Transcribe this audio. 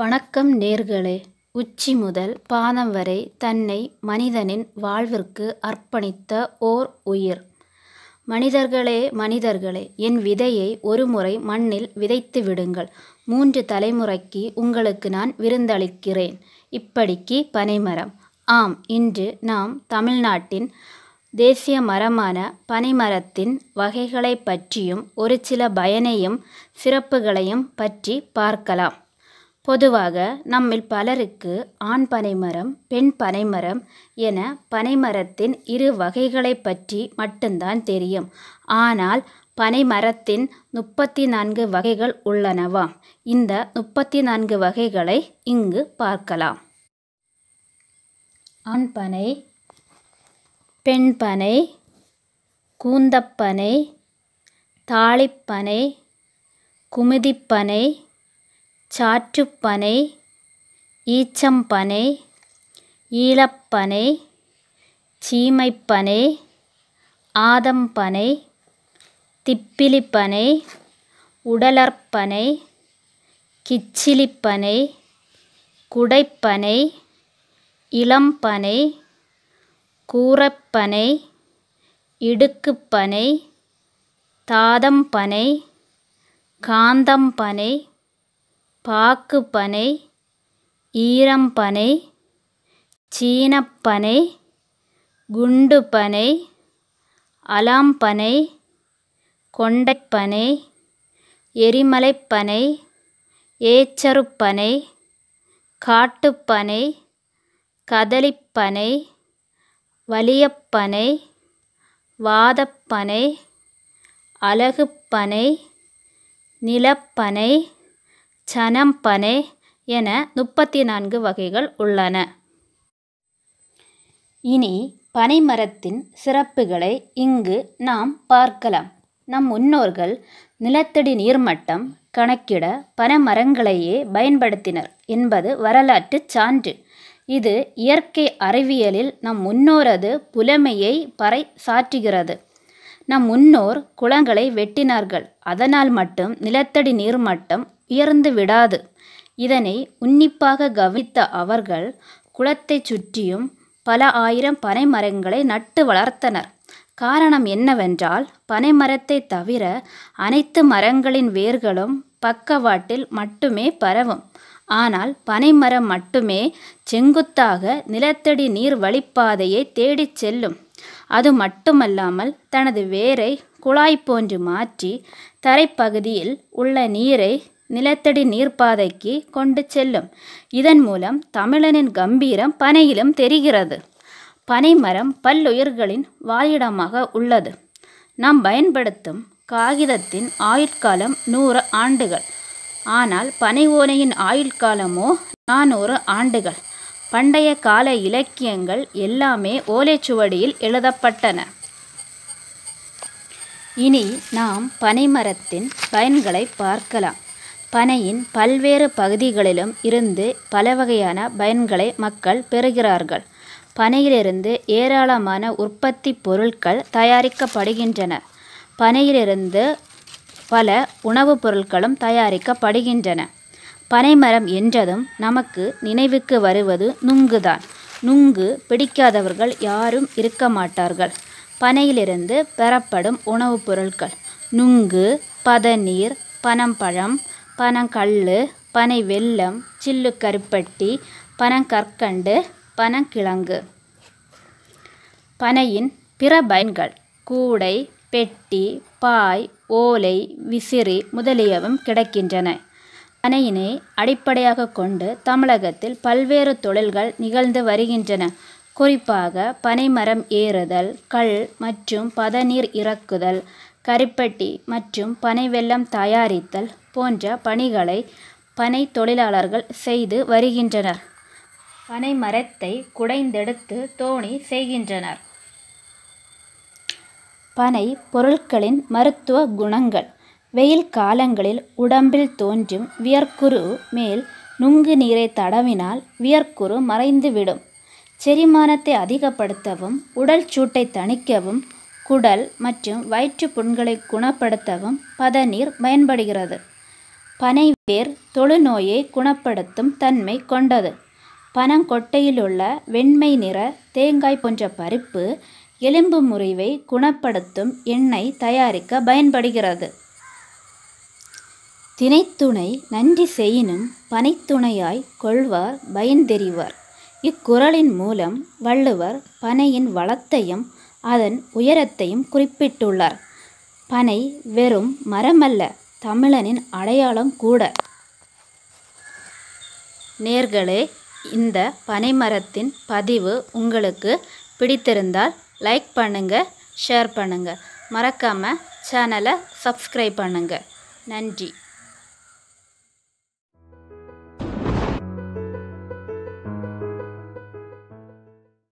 வணக்கம் நேர்களே உச்சி முதல் பாதம் வரை தன்னை மனிதனின் வாழ்விற்கு அர்ப்பணித்த ஓர் உயிர் மனிதர்களே மனிதர்களே என் விதையை ஒருமுறை மண்ணில் விதைத்து விடுங்கள் மூன்று தலைமுறைக்கு உங்களுக்கு நான் விருந்தளிக்கிறேன் இப்படிக்கு பனைமரம் ஆம் இன்று நாம் தமிழ்நாட்டின் தேசிய மரமான பனைமரத்தின் வகைகளை பற்றியும் ஒரு சில பயனையும் சிறப்புகளையும் பற்றி பார்க்கலாம் பொதுவாக நம்மில் பலருக்கு ஆண் பனைமரம் பெண் பனைமரம் என பனைமரத்தின் இரு வகைகளைப் பற்றி மட்டும்தான் தெரியும் ஆனால் பனைமரத்தின் முப்பத்தி நான்கு வகைகள் உள்ளனவாம் இந்த முப்பத்தி நான்கு வகைகளை இங்கு பார்க்கலாம் ஆண் பனை பெண் பனை கூந்தப்பனை தாளிப்பனை குமிதிப்பனை சாற்றுப்பனை ஈச்சம்பனை ஈழப்பனை சீமைப்பனை ஆதம்பனை திப்பிலிப்பனை உடலற்பனை கிச்சிலிப்பனை குடைப்பனை இளம்பனை கூரப்பனை இடுக்குப்பனை தாதம்பனை காந்தம்பனை பாக்குப்பனை ஈரம்பனை சீனப்பனை குண்டுப்பனை அலாம்பனை கொண்டைப்பனை எரிமலைப்பனை ஏச்சருப்பனை காட்டுப்பனை கதலிப்பனை வலியப்பனை வாதப்பனை அழகுப்பனை நிலப்பனை சனம் பனே என முப்பத்தி நான்கு வகைகள் உள்ளன இனி பனைமரத்தின் சிறப்புகளை இங்கு நாம் பார்க்கலாம் நம் முன்னோர்கள் நிலத்தடி நீர்மட்டம் கணக்கிட பனைமரங்களையே பயன்படுத்தினர் என்பது வரலாற்று சான்று இது இயற்கை அறிவியலில் நம் முன்னோரது புலமையை பறை சாற்றுகிறது நம் முன்னோர் குளங்களை வெட்டினார்கள் அதனால் மட்டும் நிலத்தடி நீர்மட்டம் உயர்ந்து விடாது இதனை உன்னிப்பாக கவனித்த அவர்கள் குளத்தைச் சுற்றியும் பல ஆயிரம் பனை மரங்களை நட்டு வளர்த்தனர் காரணம் என்னவென்றால் பனைமரத்தை தவிர அனைத்து மரங்களின் வேர்களும் பக்கவாட்டில் மட்டுமே பரவும் ஆனால் பனைமரம் மட்டுமே செங்குத்தாக நிலத்தடி நீர் வழிப்பாதையை தேடிச் செல்லும் அது மட்டுமல்லாமல் தனது வேரை குழாய் போன்று மாற்றி தரைப்பகுதியில் உள்ள நீரை நிலத்தடி நீர்ப்பாதைக்கு கொண்டு செல்லும் இதன் மூலம் தமிழனின் கம்பீரம் பனையிலும் தெரிகிறது பனைமரம் பல்லுயிர்களின் வாயிடமாக உள்ளது நாம் பயன்படுத்தும் காகிதத்தின் ஆயுட்காலம் நூறு ஆண்டுகள் ஆனால் பனை ஓலையின் ஆயுட்காலமோ நானூறு ஆண்டுகள் பண்டைய கால இலக்கியங்கள் எல்லாமே ஓலைச்சுவடியில் எழுதப்பட்டன இனி நாம் பனைமரத்தின் பயன்களை பார்க்கலாம் பனையின் பல்வேறு பகுதிகளிலும் இருந்து பல வகையான பயன்களை மக்கள் பெறுகிறார்கள் பனையிலிருந்து ஏராளமான உற்பத்தி பொருட்கள் தயாரிக்கப்படுகின்றன பனையிலிருந்து பல உணவுப் பொருட்களும் தயாரிக்கப்படுகின்றன பனைமரம் என்றதும் நமக்கு நினைவுக்கு வருவது நுங்குதான் நுங்கு பிடிக்காதவர்கள் யாரும் இருக்க மாட்டார்கள் பனையிலிருந்து பெறப்படும் உணவுப் பொருட்கள் நுங்கு பதநீர் பனம்பழம் பனங்கல் பனை வெல்லம் சில்லு கருப்பட்டி பனங்கற்கண்டு பனங்கிழங்கு பனையின் பிற பயன்கள் கூடை பெட்டி பாய் ஓலை விசிறி முதலியவும் கிடைக்கின்றன பனையினை அடிப்படையாக கொண்டு தமிழகத்தில் பல்வேறு தொழில்கள் நிகழ்ந்து வருகின்றன குறிப்பாக பனைமரம் ஏறுதல் கல் மற்றும் பதநீர் இறக்குதல் கரிப்பட்டி மற்றும் பனை வெள்ளம் தயாரித்தல் போன்ற பணிகளை பனை தொழிலாளர்கள் செய்து வருகின்றனர் பனை மரத்தை குடைந்தெடுத்து தோணி செய்கின்றனர் பனை பொருட்களின் மருத்துவ குணங்கள் வெயில் காலங்களில் உடம்பில் தோன்றும் வியர்க்குரு மேல் நுங்கு நீரை தடவினால் வியர்க்குரு மறைந்துவிடும் செரிமானத்தை அதிகப்படுத்தவும் உடல் சூட்டை தணிக்கவும் குடல் மற்றும் வயிற்று புண்களை குணப்படுத்தவும் பதநீர் பயன்படுகிறது பனைவேர் தொழுநோயை குணப்படுத்தும் தன்மை கொண்டது பனங்கொட்டையிலுள்ள வெண்மை நிற தேங்காய் போன்ற பருப்பு எலும்பு முறிவை குணப்படுத்தும் எண்ணெய் தயாரிக்க பயன்படுகிறது தினைத்துணை நன்றி செய்யினும் பனைத்துணையாய் கொள்வார் பயந்தெறிவார் இக்குறளின் மூலம் வள்ளுவர் பனையின் வளத்தையும் அதன் உயரத்தையும் குறிப்பிட்டுள்ளார். பனை வெறும் மரமல்ல தமிழனின் அடையாளம் கூட. நேர்களே இந்த பனைமரத்தின் பதிவு உங்களுக்கு பிடித்திருந்தால் லைக் பண்ணுங்க ஷேர் பண்ணுங்க மறக்காம சேனலை சப்ஸ்கிரைப் பண்ணுங்க. நன்றி.